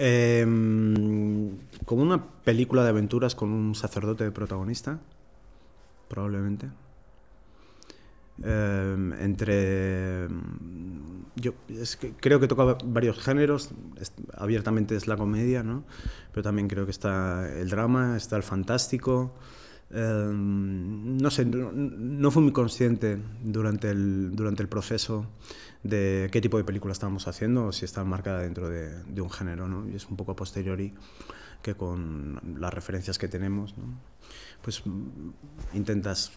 Em, como una película de aventuras con un sacerdote de protagonista, probablemente. Em, entre. Yo es que creo que toca varios géneros. abiertamente es la comedia, ¿no? Pero también creo que está el drama, está el fantástico. Em, no sé, no, fui muy consciente durante el, durante el proceso de qué tipo de película estábamos haciendo o si está marcada dentro de, un género, ¿no? Y es un poco a posteriori que con las referencias que tenemos, pues mm, intentas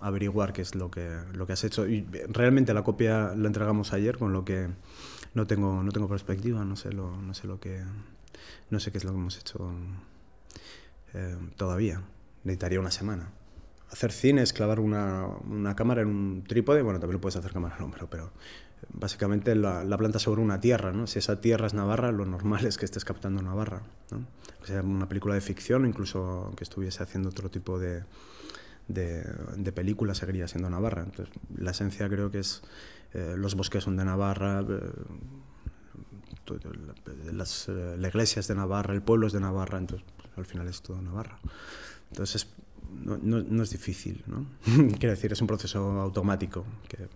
averiguar qué es lo que, has hecho. Y realmente la copia la entregamos ayer, con lo que no tengo, perspectiva, no sé, sé No sé qué es lo que hemos hecho em, todavía necesitaría una semana. Hacer cine es clavar una, una cámara en un trípode, bueno, también lo puedes hacer cámara al hombro, pero básicamente la, la, planta sobre una tierra, ¿no? Si esa tierra es Navarra, lo normal es que estés captando Navarra, ¿no? sea, una película de ficción incluso que estuviese haciendo otro tipo de, de, de película seguiría siendo Navarra. Entonces, la esencia creo que es eh, los bosques son de Navarra, eh, eh, las, iglesias la iglesia es de Navarra, el pueblo es de Navarra, entonces al final es todo Navarra. Entonces no, es difícil, ¿no? Quiero decir, es un proceso automático que,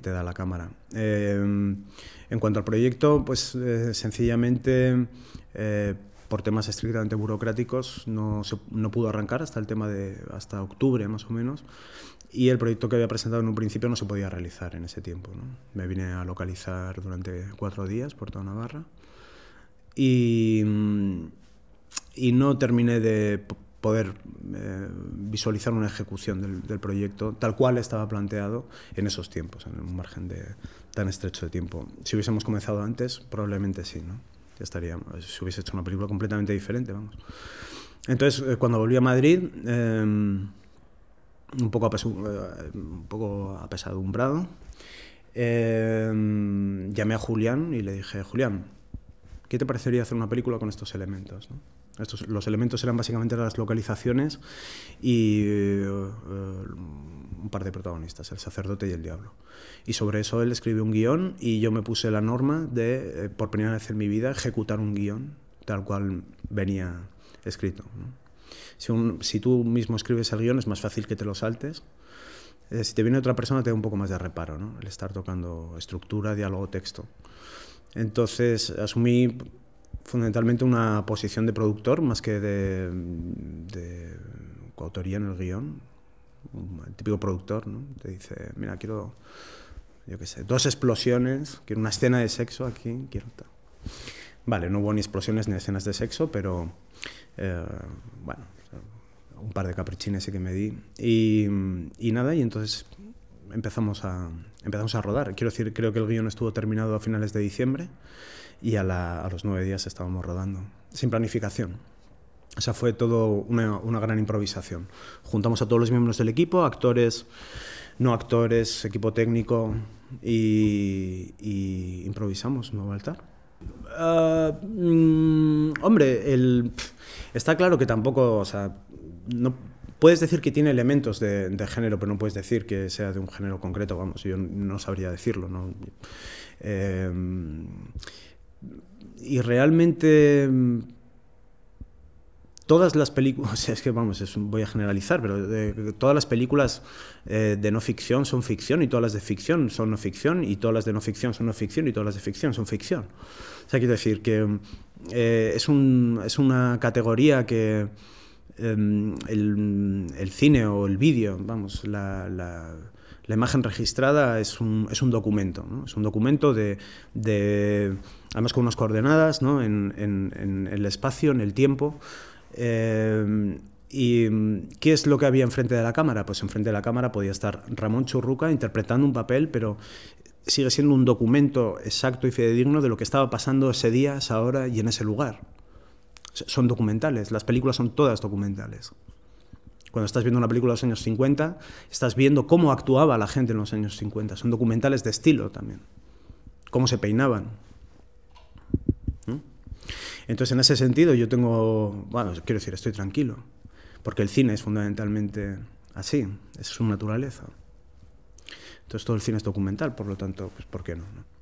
te da la cámara. Eh, en cuanto al proyecto, pues eh, sencillamente eh, por temas estrictamente burocráticos no, pudo arrancar hasta el tema de hasta octubre más o menos y el proyecto que había presentado en un principio no se podía realizar en ese tiempo. Me vine a localizar durante cuatro días por toda Navarra y y no terminé de poder eh, visualizar una ejecución del, proyecto tal cual estaba planteado en esos tiempos, en un margen de, tan estrecho de tiempo. Si hubiésemos comenzado antes, probablemente sí, ¿no? Ya si hubiese hecho una película completamente diferente, vamos. Entonces, eh, cuando volví a Madrid, em, un, poco eh, un poco apesadumbrado, em, llamé a Julián y le dije, Julián, ¿Qué te parecería hacer una película con estos elementos? los elementos eran básicamente las localizaciones y eh, eh, un par de protagonistas, el sacerdote y el diablo. Y sobre eso él escribió un guión y yo me puse la norma de, eh, por primera vez en mi vida, ejecutar un guión tal cual venía escrito. Si, tú mismo escribes el guión es más fácil que te lo saltes, si te viene otra persona te da un poco más de reparo, El estar tocando estructura, diálogo, texto. Entonces asumí fundamentalmente una posición de productor más que de, de coautoría en el guión. El típico productor, ¿no? Te dice, mira, quiero, yo qué sé, dos explosiones, quiero una escena de sexo aquí, quiero tal. Vale, no hubo ni explosiones ni escenas de sexo, pero eh, bueno, un par de caprichines sí que me di. Y, y nada, y entonces empezamos a, empezamos a rodar. Quiero decir, creo que el guión estuvo terminado a finales de diciembre y a, los nueve días estábamos rodando, sin planificación. O sea, fue todo una, gran improvisación. Juntamos a todos los miembros del equipo, actores, no actores, equipo técnico y, improvisamos, no va a ah, mm, hombre, está claro que tampoco, sea, no Puedes decir que tiene elementos de, género, pero no puedes decir que sea de un género concreto, vamos, yo no sabría decirlo. Eh, y realmente todas las películas, o es que vamos, voy a generalizar, pero eh, todas las películas eh, de no ficción son ficción y todas las de ficción son no ficción y todas las de no ficción son no ficción y todas las de ficción son ficción. O sea, quiero decir que es una categoría que Em, el, cine o el vídeo, vamos, la, imagen registrada es un, documento, es un documento de, además con unas coordenadas en, el espacio, en el tiempo. Em, ¿Y qué es lo que había enfrente de la cámara? Pues enfrente de la cámara podía estar Ramón Churruca interpretando un papel, pero sigue siendo un documento exacto y fidedigno de lo que estaba pasando ese día, esa hora y en ese lugar son documentales, las películas son todas documentales. Cuando estás viendo una película de los años 50, estás viendo cómo actuaba la gente en los años 50. Son documentales de estilo también. Cómo se peinaban. ¿Mm? Entonces, en ese sentido, yo tengo. Bueno, quiero decir, estoy tranquilo. Porque el cine es fundamentalmente así, es su naturaleza. Entonces, todo el cine es documental, por lo tanto, pues, ¿por qué no?